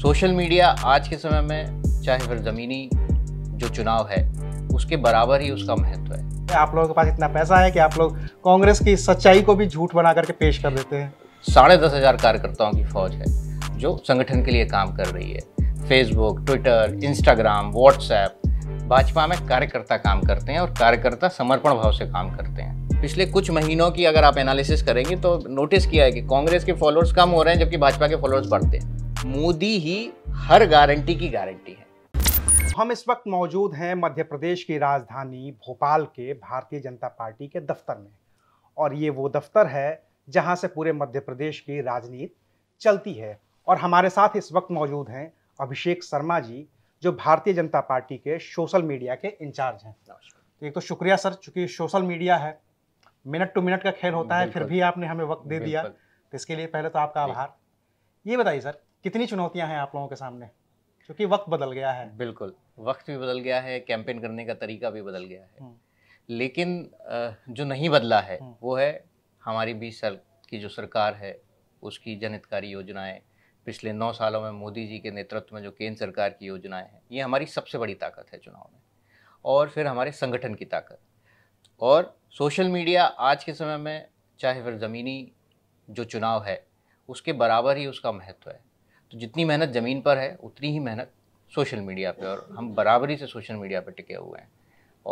Social media आज के समय में चाहे फिर ज़मीनी जो चुनाव है उसके बराबर ही उसका महत्व है आप लोगों के पास इतना पैसा है कि आप लोग कांग्रेस की सच्चाई को भी झूठ बना करके पेश कर देते हैं साढ़े दस हज़ार कार्यकर्ताओं की फौज है जो संगठन के लिए काम कर रही है Facebook Twitter Instagram WhatsApp Bhajpa में कार्यकर्ता काम करते हैं और कार्यकर्ता समर्पण भाव से काम करते हैं पिछले कुछ महीनों की अगर आप एनालिसिस करेंगे तो नोटिस किया है कि कांग्रेस के फॉलोअर्स कम हो रहे हैं जबकि भाजपा के फॉलोअर्स बढ़ते हैं मोदी ही हर गारंटी की गारंटी है हम इस वक्त मौजूद हैं मध्य प्रदेश की राजधानी भोपाल के भारतीय जनता पार्टी के दफ्तर में और ये वो दफ्तर है जहां से पूरे मध्य प्रदेश की राजनीति चलती है और हमारे साथ इस वक्त मौजूद हैं अभिषेक शर्मा जी जो भारतीय जनता पार्टी के सोशल मीडिया के इंचार्ज हैं तो एक तो शुक्रिया सर चूँकि सोशल मीडिया है मिनट टू मिनट का खेल होता है फिर भी आपने हमें वक्त दे दिया तो इसके लिए पहले तो आपका आभार ये बताइए सर कितनी चुनौतियां हैं आप लोगों के सामने क्योंकि वक्त बदल गया है बिल्कुल वक्त भी बदल गया है कैंपेन करने का तरीका भी बदल गया है हम्म। लेकिन जो नहीं बदला है हम्म। वो है हमारी बीस साल की जो सरकार है उसकी जनहितकारी योजनाएं पिछले नौ सालों में मोदी जी के नेतृत्व में जो केंद्र सरकार की योजनाएं हैं ये हमारी सबसे बड़ी ताकत है चुनाव में और फिर हमारे संगठन की ताकत और सोशल मीडिया आज के समय में चाहे फिर ज़मीनी जो चुनाव है उसके बराबर ही उसका महत्व है तो जितनी मेहनत ज़मीन पर है उतनी ही मेहनत सोशल मीडिया पे और हम बराबरी से सोशल मीडिया पे टिके हुए हैं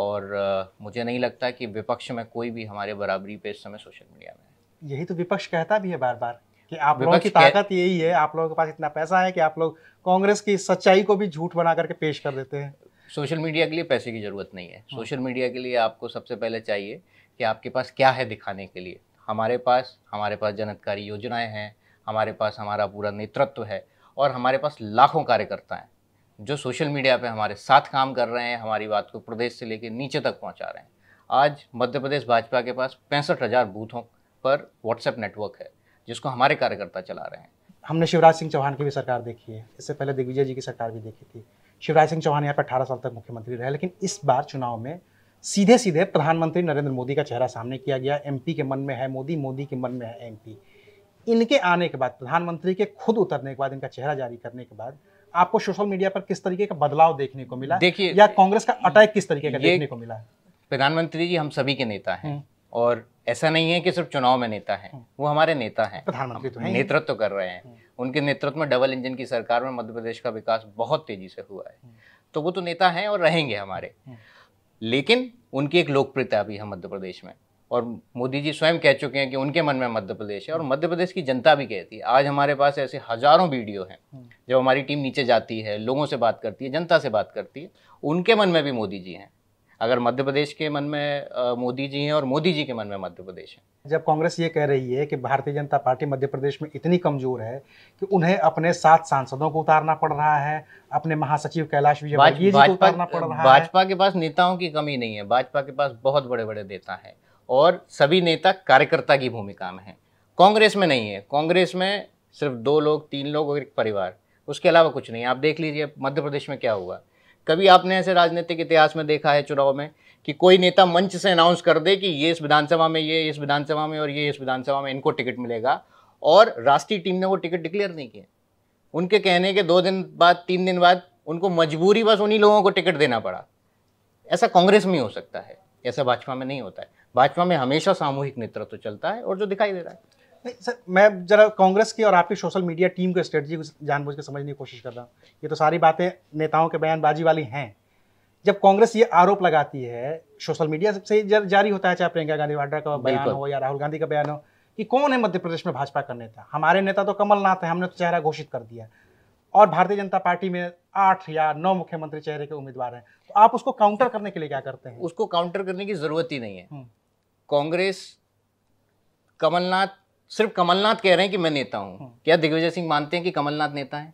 और आ, मुझे नहीं लगता कि विपक्ष में कोई भी हमारे बराबरी पे इस समय सोशल मीडिया में यही तो विपक्ष कहता भी है बार बार कि आप लोगों की ताकत यही है आप लोगों के पास इतना पैसा है कि आप लोग कांग्रेस की सच्चाई को भी झूठ बना करके पेश कर देते हैं सोशल मीडिया के लिए पैसे की ज़रूरत नहीं है हाँ। सोशल मीडिया के लिए आपको सबसे पहले चाहिए कि आपके पास क्या है दिखाने के लिए हमारे पास हमारे पास जनतकारी योजनाएं हैं हमारे पास हमारा पूरा नेतृत्व है और हमारे पास लाखों कार्यकर्ता हैं जो सोशल मीडिया पे हमारे साथ काम कर रहे हैं हमारी बात को प्रदेश से लेकर नीचे तक पहुंचा रहे हैं आज मध्य प्रदेश भाजपा के पास पैंसठ हज़ार बूथों पर व्हाट्सएप नेटवर्क है जिसको हमारे कार्यकर्ता चला रहे हैं हमने शिवराज सिंह चौहान की भी सरकार देखी है इससे पहले दिग्विजय जी की सरकार भी देखी थी शिवराज सिंह चौहान यहाँ पर अठारह साल तक मुख्यमंत्री रहे लेकिन इस बार चुनाव में सीधे सीधे प्रधानमंत्री नरेंद्र मोदी का चेहरा सामने किया गया एमपी के मन में है मोदी मोदी के मन में है एमपी इनके आने के बाद प्रधानमंत्री के खुद उतरने के बाद इनका चेहरा जारी करने के बाद आपको सोशल मीडिया पर किस तरीके का बदलाव देखने को मिला देखिए या कांग्रेस का अटैक किस तरीके का देखने को मिला प्रधानमंत्री जी हम सभी के नेता हैं हम्म। और ऐसा नहीं है कि सिर्फ चुनाव में नेता हैं हम्म। वो हमारे नेता हैं प्रधानमंत्री तो है नेतृत्व तो कर रहे हैं हम्म। उनके नेतृत्व में डबल इंजन की सरकार में मध्य प्रदेश का विकास बहुत तेजी से हुआ है तो वो तो नेता हैं और रहेंगे हमारे लेकिन उनकी एक लोकप्रियता भी है मध्य प्रदेश में और मोदी जी स्वयं कह चुके हैं कि उनके मन में मध्य प्रदेश है और मध्य प्रदेश की जनता भी कहती है आज हमारे पास ऐसे हज़ारों वीडियो हैं हम्म। जब हमारी टीम नीचे जाती है लोगों से बात करती है जनता से बात करती है उनके मन में भी मोदी जी हैं अगर मध्य प्रदेश के मन में मोदी जी हैं और मोदी जी के मन में मध्य प्रदेश है जब कांग्रेस ये कह रही है कि भारतीय जनता पार्टी मध्य प्रदेश में इतनी कमजोर है कि उन्हें अपने सात सांसदों को उतारना पड़ रहा है अपने महासचिव कैलाश विजय भाजपा के पास नेताओं की कमी नहीं है भाजपा के पास बहुत बड़े बड़े नेता हैं और सभी नेता कार्यकर्ता की भूमिका में हैं कांग्रेस में नहीं है कांग्रेस में सिर्फ दो लोग तीन लोग और एक परिवार उसके अलावा कुछ नहीं आप देख लीजिए मध्य प्रदेश में क्या हुआ कभी आपने ऐसे राजनीतिक इतिहास में देखा है चुनाव में कि कोई नेता मंच से अनाउंस कर दे कि ये इस विधानसभा में ये इस विधानसभा में और ये इस विधानसभा में इनको टिकट मिलेगा और राष्ट्रीय टीम ने वो टिकट डिक्लेयर नहीं किए उनके कहने के दो दिन बाद तीन दिन बाद उनको मजबूरी बस उन्हीं लोगों को टिकट देना पड़ा ऐसा कांग्रेस में हो सकता है ऐसा भाजपा में नहीं होता है भाजपा में हमेशा सामूहिक नेतृत्व चलता है और जो दिखाई दे रहा है नहीं सर मैं जरा कांग्रेस की और आपकी सोशल मीडिया टीम की स्ट्रेटजी को जानबूझ के समझने की कोशिश कर रहा हूँ ये तो सारी बातें नेताओं के बयानबाजी वाली हैं जब कांग्रेस ये आरोप लगाती है सोशल मीडिया से जारी होता है चाहे प्रियंका गांधी वाड्रा का बयान हो या राहुल गांधी का बयान हो कि कौन है मध्य प्रदेश में भाजपा का नेता हमारे नेता तो कमलनाथ है हमने तो चेहरा घोषित कर दिया और भारतीय जनता पार्टी में आठ या नौ मुख्यमंत्री चेहरे के उम्मीदवार हैं तो आप उसको काउंटर करने के लिए क्या करते हैं उसको काउंटर करने की जरूरत ही नहीं है हम्म। कांग्रेस कमलनाथ सिर्फ कमलनाथ कह रहे हैं कि मैं नेता हूं हम्म। क्या दिग्विजय सिंह मानते हैं कि कमलनाथ नेता है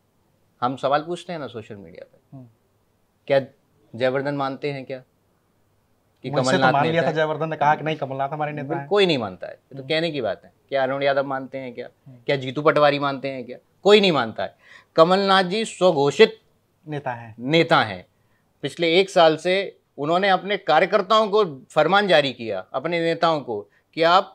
हम सवाल पूछते हैं ना सोशल मीडिया पर हम्म। क्या जयवर्धन मानते हैं क्या कि तो कमलनाथ तो नेता जयवर्धन ने कहा कि नहीं कमलनाथ हमारे नेता है कोई नहीं मानता है तो हम्म। कहने की बात है क्या अरुण यादव मानते हैं क्या क्या जीतू पटवारी मानते हैं क्या कोई नहीं मानता है कमलनाथ जी स्वघोषित नेता है नेता है पिछले एक साल से उन्होंने अपने कार्यकर्ताओं को फरमान जारी किया अपने नेताओं को कि आप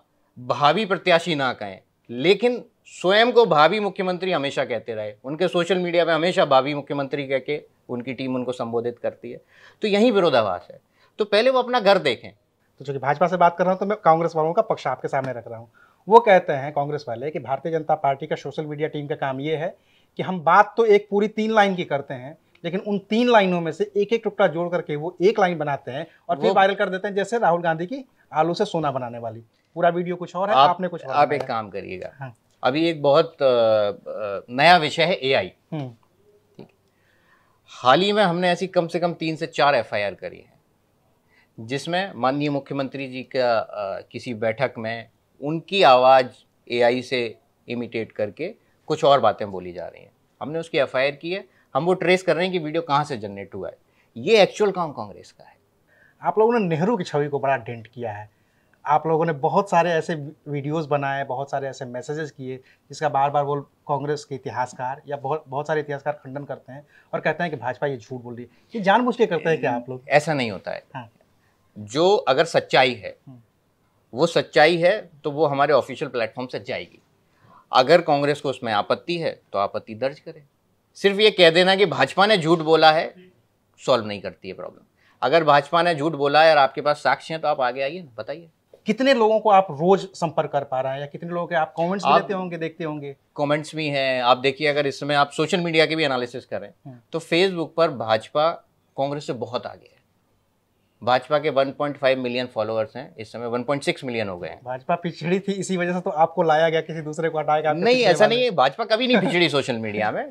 भावी प्रत्याशी ना कहें लेकिन स्वयं को भावी मुख्यमंत्री हमेशा कहते रहे उनके सोशल मीडिया पे हमेशा भावी मुख्यमंत्री कह के उनकी टीम उनको संबोधित करती है तो यही विरोधाभास है तो पहले वो अपना घर देखें तो चूँकि भाजपा से बात कर रहा हूँ तो मैं कांग्रेस वालों का पक्ष आपके सामने रख रहा हूँ वो कहते हैं कांग्रेस वाले कि भारतीय जनता पार्टी का सोशल मीडिया टीम का काम ये है कि हम बात तो एक पूरी तीन लाइन की करते हैं लेकिन उन तीन लाइनों में से एक एक टुकड़ा जोड़ करके वो एक लाइन बनाते हैं और फिर वायरल कर देते हैं जैसे राहुल गांधी की आलू से सोना बनाने वाली पूरा वीडियो कुछ और है आप, आपने कुछ और आप एक काम करिएगा हाँ। अभी एक बहुत नया विषय है एआई हम्म। हाल ही में हमने ऐसी कम से कम तीन से चार एफआईआर करी है जिसमें माननीय मुख्यमंत्री जी का किसी बैठक में उनकी आवाज़ एआई से इमिटेट करके कुछ और बातें बोली जा रही हैं हमने उसकी एफ की है हम वो ट्रेस कर रहे हैं कि वीडियो कहाँ से जनरेट हुआ है ये एक्चुअल काम कांग्रेस का है आप लोगों ने नेहरू की छवि को बड़ा डेंट किया है आप लोगों ने बहुत सारे ऐसे वीडियोस बनाए बहुत सारे ऐसे मैसेजेस किए जिसका बार बार वो कांग्रेस के इतिहासकार या बहुत बहुत सारे इतिहासकार खंडन करते हैं और कहते हैं कि भाजपा ये झूठ बोल रही है ये जानबूझ के करते हैं क्या आप लोग ऐसा नहीं होता है हाँ। जो अगर सच्चाई है हाँ। वो सच्चाई है तो वो हमारे ऑफिशियल प्लेटफॉर्म से जाएगी अगर कांग्रेस को उसमें आपत्ति है तो आपत्ति दर्ज करें सिर्फ ये कह देना कि भाजपा ने झूठ बोला है सॉल्व नहीं करती है प्रॉब्लम अगर भाजपा ने झूठ बोला है और आपके पास साक्ष्य हैं तो आप आगे आइए ना बताइए कितने लोगों को आप रोज संपर्क कर पा रहे हैं या कितने लोगों के आप कमेंट्स आप लेते होंगे देखते होंगे कमेंट्स भी हैं आप देखिए अगर इस समय आप सोशल मीडिया के भी एनालिसिस करें हाँ। तो फेसबुक पर भाजपा कांग्रेस से बहुत आगे है भाजपा के 1.5 मिलियन फॉलोअर्स हैं इस समय 1.6 मिलियन हो गए हैं भाजपा पिछड़ी थी इसी वजह से तो आपको लाया गया किसी दूसरे को हटाया गया नहीं ऐसा नहीं है भाजपा कभी नहीं पिछड़ी सोशल मीडिया में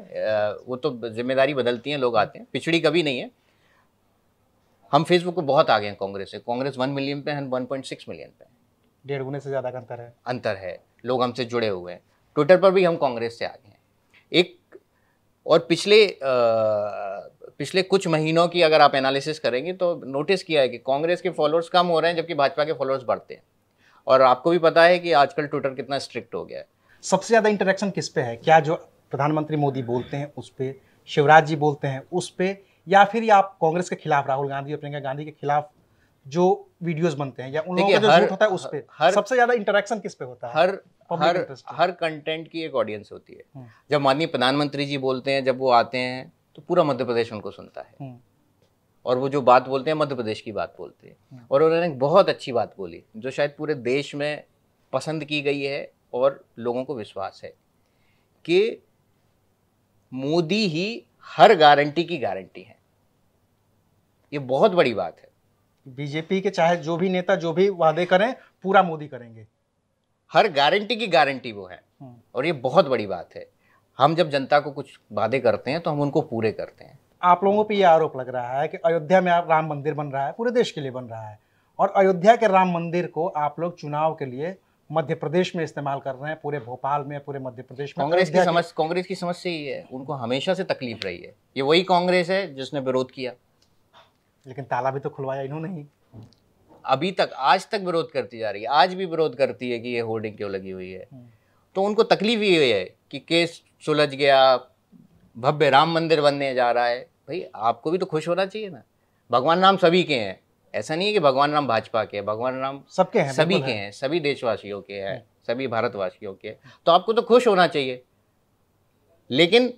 वो तो जिम्मेदारी बदलती है लोग आते हैं पिछड़ी कभी नहीं है हम फेसबुक को बहुत आगे हैं कांग्रेस से कांग्रेस वन मिलियन पे है वन पॉइंट मिलियन पे डेढ़ गुने से ज़्यादा अंतर है अंतर है लोग हमसे जुड़े हुए हैं ट्विटर पर भी हम कांग्रेस से आगे हैं एक और पिछले पिछले कुछ महीनों की अगर आप एनालिसिस करेंगे तो नोटिस किया है कि कांग्रेस के फॉलोअर्स कम हो रहे हैं जबकि भाजपा के फॉलोअर्स बढ़ते हैं और आपको भी पता है कि आजकल ट्विटर कितना स्ट्रिक्ट हो गया है सबसे ज़्यादा इंटरेक्शन किस पे है क्या जो प्रधानमंत्री मोदी बोलते हैं उस पर शिवराज जी बोलते हैं उस पर या फिर आप कांग्रेस के खिलाफ राहुल गांधी और प्रियंका गांधी के खिलाफ जो वीडियोस बनते हैं या उन लोगों का जो हर, होता है उस पे हर, सबसे ज्यादा इंटरेक्शन किस पे होता है हर हर हर कंटेंट की एक ऑडियंस होती है हम्म। जब माननीय प्रधानमंत्री जी बोलते हैं जब वो आते हैं तो पूरा मध्य प्रदेश उनको सुनता है हम्म। और वो जो बात बोलते हैं मध्य प्रदेश की बात बोलते हैं हम्म। और उन्होंने एक बहुत अच्छी बात बोली जो शायद पूरे देश में पसंद की गई है और लोगों को विश्वास है कि मोदी ही हर गारंटी की गारंटी है ये बहुत बड़ी बात है बीजेपी के चाहे जो भी नेता जो भी वादे करें पूरा मोदी करेंगे हर गारंटी की गारंटी वो है हम्म। और ये बहुत बड़ी बात है हम जब जनता को कुछ वादे करते हैं तो हम उनको पूरे करते हैं आप लोगों पर यह आरोप लग रहा है कि अयोध्या में आप राम मंदिर बन रहा है पूरे देश के लिए बन रहा है और अयोध्या के राम मंदिर को आप लोग चुनाव के लिए मध्य प्रदेश में इस्तेमाल कर रहे हैं पूरे भोपाल में पूरे मध्य प्रदेश में कांग्रेस की समस्या कांग्रेस की समस्या ही है उनको हमेशा से तकलीफ रही है ये वही कांग्रेस है जिसने विरोध किया लेकिन ताला भी तो खुलवाया इन्होंने ही अभी तक आज तक विरोध करती जा रही है आज भी विरोध करती है कि ये होर्डिंग क्यों लगी हुई है हम्म। तो उनको तकलीफ ये है कि केस सुलझ गया भव्य राम मंदिर बनने जा रहा है भाई आपको भी तो खुश होना चाहिए ना भगवान राम सभी के हैं ऐसा नहीं है कि भगवान राम भाजपा के हैं भगवान राम सबके हैं सभी के हैं सभी देशवासियों के हैं हम्म। सभी भारतवासियों के तो आपको तो खुश होना चाहिए लेकिन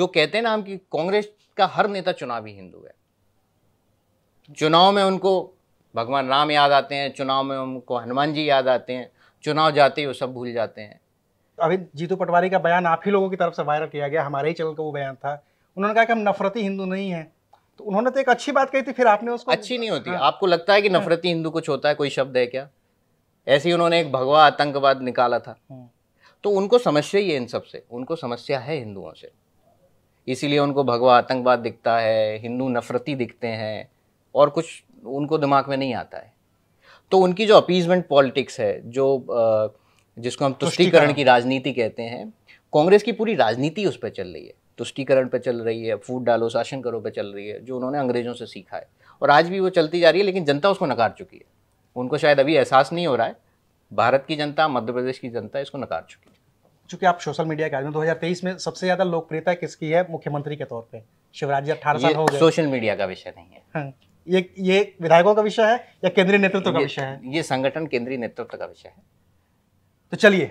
जो कहते हैं ना हम कि कांग्रेस का हर नेता चुनावी हिंदू है चुनाव में उनको भगवान राम याद आते हैं चुनाव में उनको हनुमान जी याद आते हैं चुनाव जाते ही वो सब भूल जाते हैं अभी जीतू पटवारी का बयान आप ही लोगों की तरफ से वायरल किया गया हमारे ही चैनल का वो बयान था उन्होंने कहा कि हम नफरती हिंदू नहीं है तो उन्होंने तो एक अच्छी बात कही थी फिर आपने उसको अच्छी नहीं होती हाँ। आपको लगता है कि हाँ। नफरती हिंदू कुछ होता है कोई शब्द है क्या ऐसे ही उन्होंने एक भगवा आतंकवाद निकाला था हाँ। तो उनको समस्या ही है इन सबसे उनको समस्या है हिंदुओं से इसीलिए उनको भगवा आतंकवाद दिखता है हिंदू नफरती दिखते हैं और कुछ उनको दिमाग में नहीं आता है तो उनकी जो अपीजमेंट पॉलिटिक्स है जो जिसको हम तुष्टिकरण की राजनीति कहते हैं कांग्रेस की पूरी राजनीति उस पर चल रही है तुष्टिकरण पर चल रही है फूड डालो शासन करो पर चल रही है जो उन्होंने अंग्रेजों से सीखा है और आज भी वो चलती जा रही है लेकिन जनता उसको नकार चुकी है उनको शायद अभी एहसास नहीं हो रहा है भारत की जनता मध्य प्रदेश की जनता इसको नकार चुकी है चूंकि आप सोशल मीडिया के आदमी 2023 में सबसे ज्यादा लोकप्रियता किसकी है मुख्यमंत्री के तौर पर शिवराज जी अठारह सोशल मीडिया का विषय नहीं है हाँ। ये ये विधायकों का विषय है या केंद्रीय नेतृत्व का विषय है ये संगठन केंद्रीय नेतृत्व का विषय है तो चलिए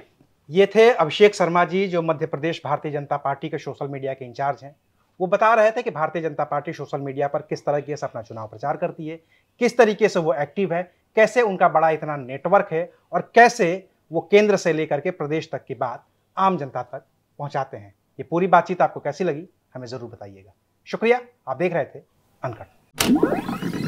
ये थे अभिषेक शर्मा जी जो मध्य प्रदेश भारतीय जनता पार्टी के सोशल मीडिया के इंचार्ज हैं वो बता रहे थे कि भारतीय जनता पार्टी सोशल मीडिया पर किस तरीके से अपना चुनाव प्रचार करती है किस तरीके से वो एक्टिव है कैसे उनका बड़ा इतना नेटवर्क है और कैसे वो केंद्र से लेकर के प्रदेश तक की बात आम जनता तक पहुंचाते हैं ये पूरी बातचीत आपको कैसी लगी हमें ज़रूर बताइएगा शुक्रिया आप देख रहे थे अनकट Thank you.